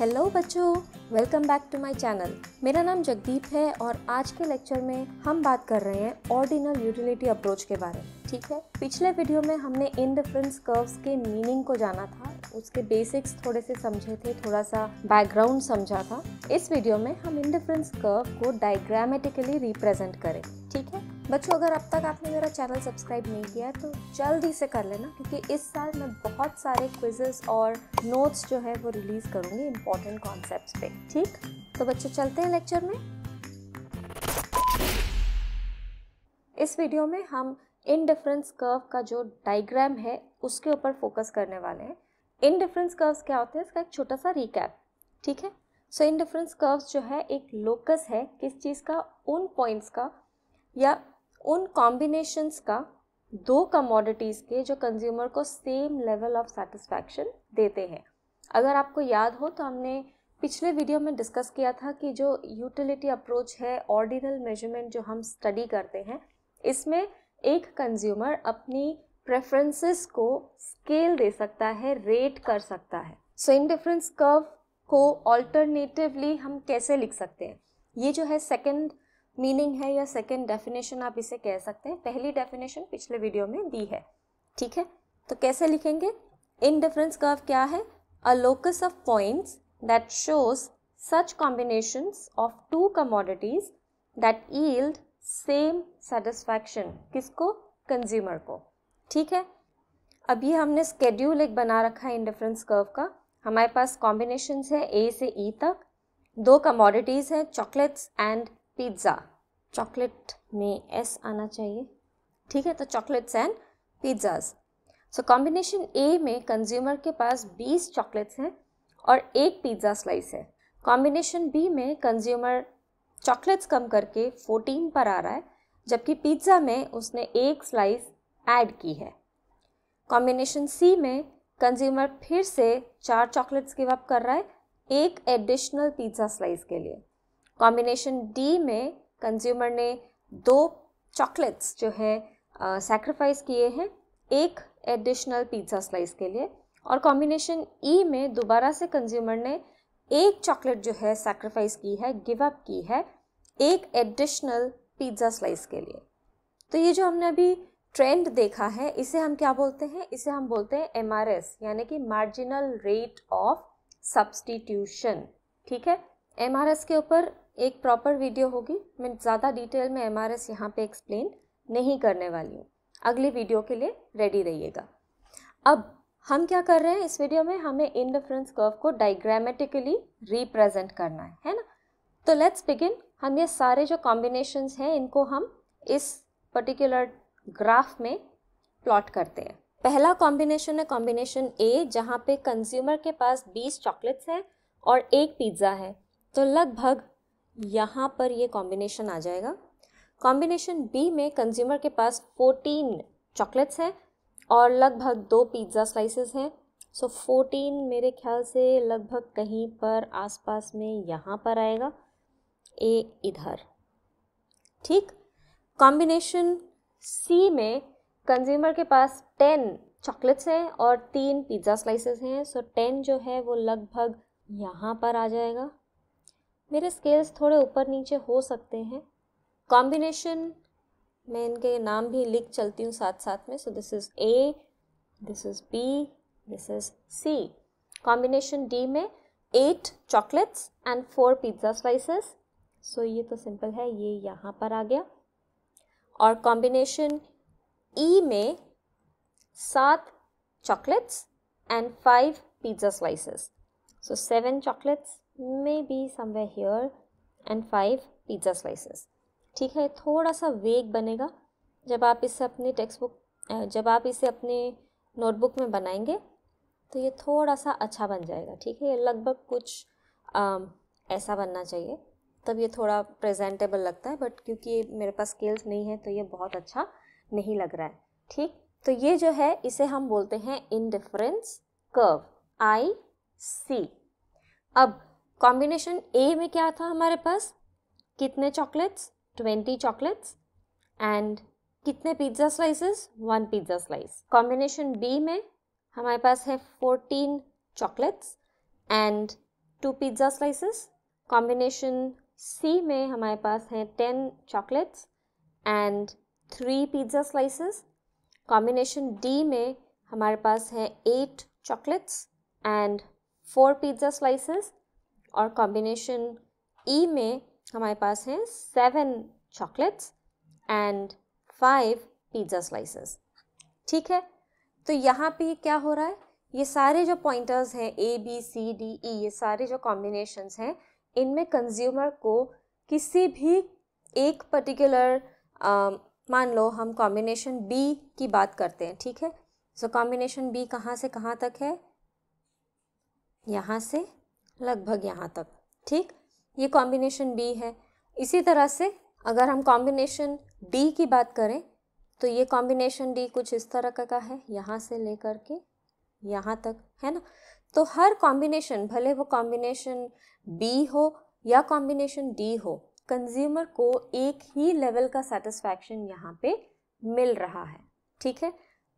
Hello बच्चों welcome back to my channel मेरा नाम जगदीप है और आज के लेक्चर में हम बात कर रहे हैं ऑर्डिनल यूटिलिटी अप्रोच के बारे में ठीक है पिछले वीडियो में हमने इन डिफरेंस कर्व्स के मीनिंग को जाना था उसके बेसिक्स थोड़े से समझे थे थोड़ा सा बैकग्राउंड समझा था इस वीडियो में हम इन डिफरेंस कर्व को डायग्रामेटिकली रिप्रेजेंट करें ठीक बच्चों तो अगर अब तक आपने मेरा चैनल सब्सक्राइब नहीं किया है तो जल्दी से कर लेना क्योंकि इस साल मैं बहुत सारे क्विजेस और नोट्स जो है वो रिलीज़ करूँगी इम्पोर्टेंट कॉन्सेप्ट पे ठीक तो बच्चों चलते हैं लेक्चर में इस वीडियो में हम इनडिफरेंस कर्व का जो डाइग्राम है उसके ऊपर फोकस करने वाले हैं इनडिफरेंस कर्व्स क्या होते हैं इसका एक छोटा सा रिकैप ठीक है सो इनडिफरेंस कर्व्स जो है एक लोकस है किस चीज़ का उन पॉइंट्स का या उन कॉम्बिनेशंस का दो कमोडिटीज़ के जो कंज्यूमर को सेम लेवल ऑफ सेटिस्फैक्शन देते हैं अगर आपको याद हो तो हमने पिछले वीडियो में डिस्कस किया था कि जो यूटिलिटी अप्रोच है ऑर्डिनल मेजरमेंट जो हम स्टडी करते हैं इसमें एक कंज्यूमर अपनी प्रेफरेंसेस को स्केल दे सकता है रेट कर सकता है सो इन डिफरेंस कर्व को ऑल्टरनेटिवली हम कैसे लिख सकते हैं ये जो है सेकेंड मीनिंग है या सेकेंड डेफिनेशन आप इसे कह सकते हैं पहली डेफिनेशन पिछले वीडियो में दी है ठीक है तो कैसे लिखेंगे इन डिफरेंस कर्व क्या है a locus of points that shows such combination of two commodities that yield same satisfaction किसको कंज्यूमर को ठीक है अभी हमने स्केड्यूल एक बना रखा है इंडिफरेंस कर्व का हमारे पास कॉम्बिनेशन है ए से ई e तक दो कमोडिटीज़ हैं चॉकलेट्स एंड पिज़्ज़ा चॉकलेट में एस आना चाहिए ठीक है तो chocolates and pizzas so combination A में कंज्यूमर के पास 20 चॉकलेट्स हैं और एक पिज़्ज़ा स्लाइस है कॉम्बिनेशन बी में कंज्यूमर चॉकलेट्स कम करके 14 पर आ रहा है जबकि पिज़्ज़ा में उसने एक स्लाइस ऐड की है कॉम्बिनेशन सी में कंज्यूमर फिर से चार चॉकलेट्स गिव अप कर रहा है एक एडिशनल पिज़्ज़ा स्लाइस के लिए कॉम्बिनेशन डी में कंज्यूमर ने दो चॉकलेट्स जो है सेक्रीफाइस किए हैं एक एडिशनल पिज्ज़ा स्लाइस के लिए और कॉम्बिनेशन ई e में दोबारा से कंज्यूमर ने एक चॉकलेट जो है सेक्रीफाइस की है गिव अप की है एक एडिशनल पिज्ज़ा स्लाइस के लिए तो ये जो हमने अभी ट्रेंड देखा है इसे हम क्या बोलते हैं इसे हम बोलते हैं एम आर एस यानी कि मार्जिनल रेट ऑफ सब्सटीट्यूशन ठीक है एम आर एस के ऊपर एक प्रॉपर वीडियो होगी मैं ज़्यादा डिटेल में एम आर एस यहाँ पर एक्सप्लेन नहीं करने वाली हूँ अगली वीडियो के लिए रेडी रहिएगा अब हम क्या कर रहे हैं इस वीडियो में हमें इन डिफरेंस कर्व को डाइग्रामेटिकली रिप्रेजेंट करना है है ना तो लेट्स बिगिन हम ये सारे जो कॉम्बिनेशंस हैं इनको हम इस पर्टिकुलर ग्राफ में प्लॉट करते हैं पहला कॉम्बिनेशन है कॉम्बिनेशन ए जहाँ पे कंज्यूमर के पास बीस चॉकलेट्स हैं और एक पिज्ज़ा है तो लगभग यहाँ पर ये कॉम्बिनेशन आ जाएगा कॉम्बिनेशन बी में कंज्यूमर के पास फोर्टीन चॉकलेट्स हैं और लगभग दो पिज़्ज़ा स्लाइसेस हैं सो फोर्टीन मेरे ख्याल से लगभग कहीं पर आसपास में यहाँ पर आएगा ए इधर ठीक कॉम्बिनेशन सी में कंज्यूमर के पास टेन चॉकलेट्स हैं और तीन पिज़्ज़ा स्लाइसेस हैं सो टेन जो है वो लगभग यहाँ पर आ जाएगा मेरे स्केल्स थोड़े ऊपर नीचे हो सकते हैं कॉम्बिनेशन मैं इनके नाम भी लिख चलती हूँ साथ साथ में so this is A this is B this is C combination D में eight chocolates and four pizza slices so ये तो सिंपल है ये यहाँ पर आ गया और कॉम्बिनेशन ई e में सात chocolates and five pizza slices so seven chocolates maybe somewhere here and five pizza slices ठीक है थोड़ा सा वेग बनेगा जब आप इसे अपने टेक्स्ट बुक जब आप इसे अपने नोटबुक में बनाएंगे तो ये थोड़ा सा अच्छा बन जाएगा ठीक है ये लगभग कुछ आ, ऐसा बनना चाहिए तब ये थोड़ा प्रेजेंटेबल लगता है बट क्योंकि मेरे पास स्केल्स नहीं है तो ये बहुत अच्छा नहीं लग रहा है ठीक तो ये जो है इसे हम बोलते हैं इनडिफरेंस कर्व आई सी अब कॉम्बिनेशन ए में क्या था हमारे पास कितने चॉकलेट्स ट्वेंटी चॉकलेट्स एंड कितने pizza slices one pizza slice combination B में हमारे पास है fourteen chocolates and two pizza slices combination C में हमारे पास है ten chocolates and three pizza slices combination D में हमारे पास है eight chocolates and four pizza slices और कॉम्बिनेशन ई e में हमारे पास हैं seven chocolates and five pizza slices ठीक है तो यहाँ पे क्या हो रहा है ये सारे जो पॉइंटर्स हैं A B C D E ये सारे जो कॉम्बिनेशंस हैं इनमें कंज्यूमर को किसी भी एक पर्टिकुलर um, मान लो हम कॉम्बिनेशन बी की बात करते हैं ठीक है सो कॉम्बिनेशन बी कहाँ से कहाँ तक है यहाँ से लगभग यहाँ तक ठीक ये कॉम्बिनेशन बी है इसी तरह से अगर हम कॉम्बिनेशन डी की बात करें तो ये कॉम्बिनेशन डी कुछ इस तरह का है यहाँ से लेकर के यहाँ तक है ना तो हर कॉम्बिनेशन भले वो कॉम्बिनेशन बी हो या कॉम्बिनेशन डी हो कंज्यूमर को एक ही लेवल का सेटिस्फैक्शन यहाँ पे मिल रहा है ठीक है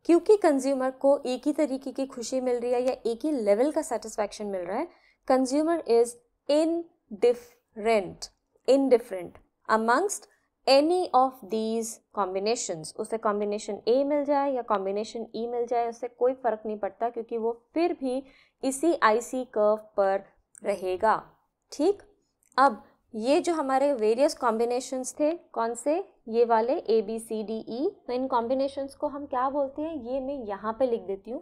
क्योंकि कंज्यूमर को एक ही तरीके की खुशी मिल रही है या एक ही लेवल का सेटिस्फैक्शन मिल रहा है consumer is indifferent indifferent amongst any of these combinations उसे combination A मिल जाए या combination E मिल जाए उससे कोई फर्क नहीं पड़ता क्योंकि वो फिर भी इसी IC कर्व पर रहेगा ठीक अब ये जो हमारे वेरियस कॉम्बिनेशंस थे कौन से ये वाले A B C D E तो इन कॉम्बिनेशंस को हम क्या बोलते हैं ये मैं यहाँ पे लिख देती हूँ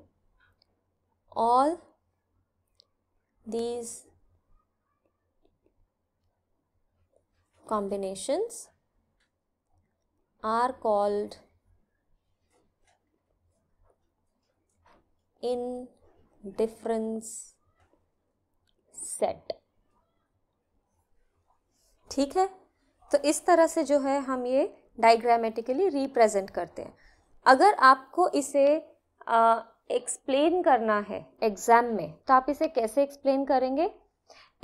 all these combinations are called difference set ठीक है तो इस तरह से जो है हम ये डायग्रामेटिकली रिप्रेजेंट करते हैं अगर आपको इसे आ, Explain करना है एग्जाम में तो आप इसे कैसे एक्सप्लेन करेंगे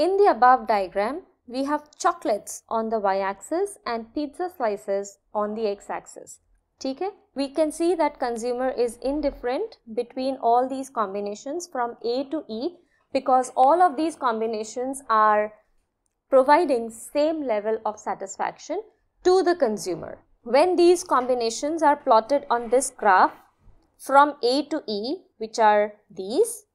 in the above diagram we have chocolates on the y-axis and pizza slices on the x-axis. ठीक है We can see that consumer is indifferent between all these combinations from A to E because all of these combinations are providing same level of satisfaction to the consumer. When these combinations are plotted on this graph, from A to E, which are these,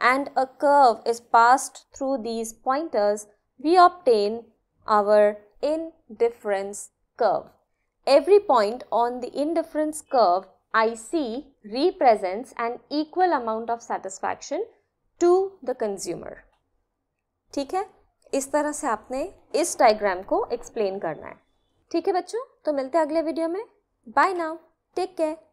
and a curve is passed through these pointers, we obtain our indifference curve. Every point on the indifference curve IC represents an equal amount of satisfaction to the consumer. ठीक है इस तरह से आपने इस diagram को explain करना है ठीक है बच्चों तो मिलते हैं अगले वीडियो में बाय नाउ टेक केयर